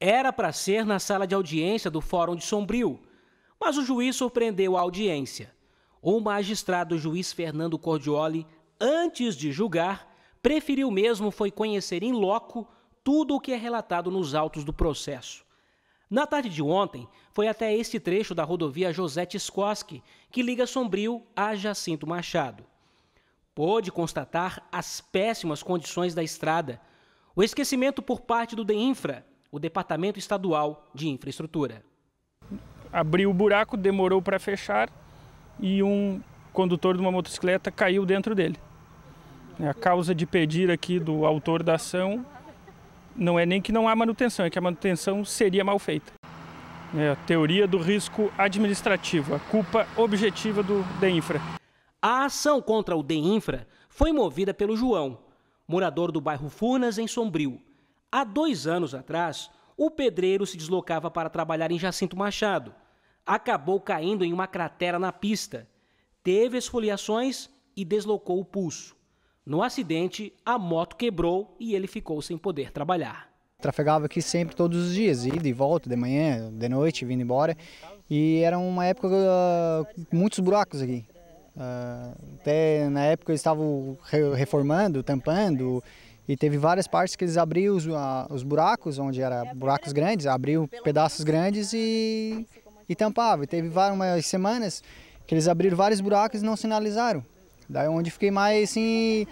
Era para ser na sala de audiência do Fórum de Sombrio, mas o juiz surpreendeu a audiência. O magistrado juiz Fernando Cordioli, antes de julgar, preferiu mesmo foi conhecer em loco tudo o que é relatado nos autos do processo. Na tarde de ontem, foi até este trecho da rodovia José Tiscoski, que liga Sombrio a Jacinto Machado. Pôde constatar as péssimas condições da estrada, o esquecimento por parte do DEINFRA o Departamento Estadual de Infraestrutura. Abriu o buraco, demorou para fechar e um condutor de uma motocicleta caiu dentro dele. A causa de pedir aqui do autor da ação não é nem que não há manutenção, é que a manutenção seria mal feita. É a teoria do risco administrativo, a culpa objetiva do DEINFRA. A ação contra o DEINFRA foi movida pelo João, morador do bairro Furnas, em Sombrio, Há dois anos atrás, o pedreiro se deslocava para trabalhar em Jacinto Machado. Acabou caindo em uma cratera na pista. Teve esfoliações e deslocou o pulso. No acidente, a moto quebrou e ele ficou sem poder trabalhar. Trafegava aqui sempre, todos os dias, ida e volta, de manhã, de noite, vindo embora. E era uma época uh, muitos buracos aqui. Uh, até na época eles estavam reformando, tampando, e teve várias partes que eles abriam os, a, os buracos, onde era buracos grandes, abriam pedaços grandes e, e tampavam. E teve várias semanas que eles abriram vários buracos e não sinalizaram. Daí é onde fiquei mais assim,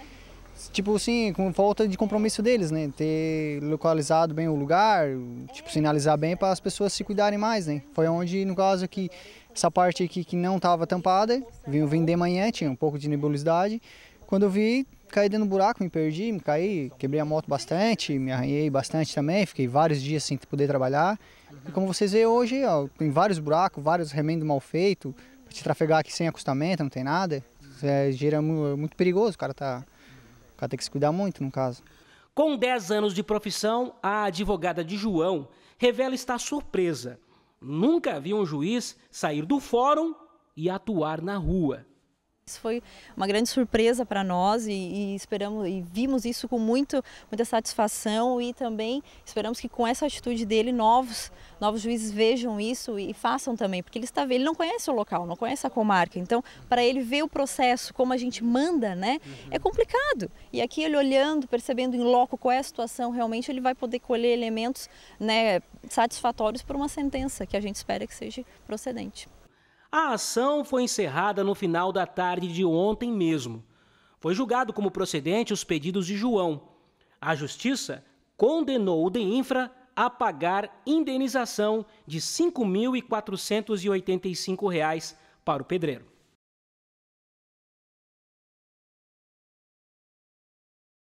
tipo assim, com falta de compromisso deles, né? Ter localizado bem o lugar, tipo, sinalizar bem para as pessoas se cuidarem mais, né? Foi onde, no caso, que essa parte aqui que não estava tampada, vim, vender de manhã, tinha um pouco de nebulosidade. Quando eu vi, caí dentro do buraco, me perdi, me caí, quebrei a moto bastante, me arranhei bastante também, fiquei vários dias sem poder trabalhar. E como vocês veem hoje, ó, tem vários buracos, vários remendos mal feitos, pra te trafegar aqui sem acostamento, não tem nada. É, gera é muito perigoso, o cara, tá, o cara tem que se cuidar muito, no caso. Com 10 anos de profissão, a advogada de João revela estar surpresa. Nunca viu um juiz sair do fórum e atuar na rua. Isso foi uma grande surpresa para nós e, e, esperamos e vimos isso com muito, muita satisfação e também esperamos que com essa atitude dele novos novos juízes vejam isso e, e façam também, porque ele está ele não conhece o local, não conhece a comarca, então para ele ver o processo como a gente manda, né, uhum. é complicado. E aqui ele olhando, percebendo em loco qual é a situação realmente, ele vai poder colher elementos, né, satisfatórios para uma sentença que a gente espera que seja procedente. A ação foi encerrada no final da tarde de ontem mesmo. Foi julgado como procedente os pedidos de João. A Justiça condenou o DEINFRA a pagar indenização de R$ 5.485 para o pedreiro.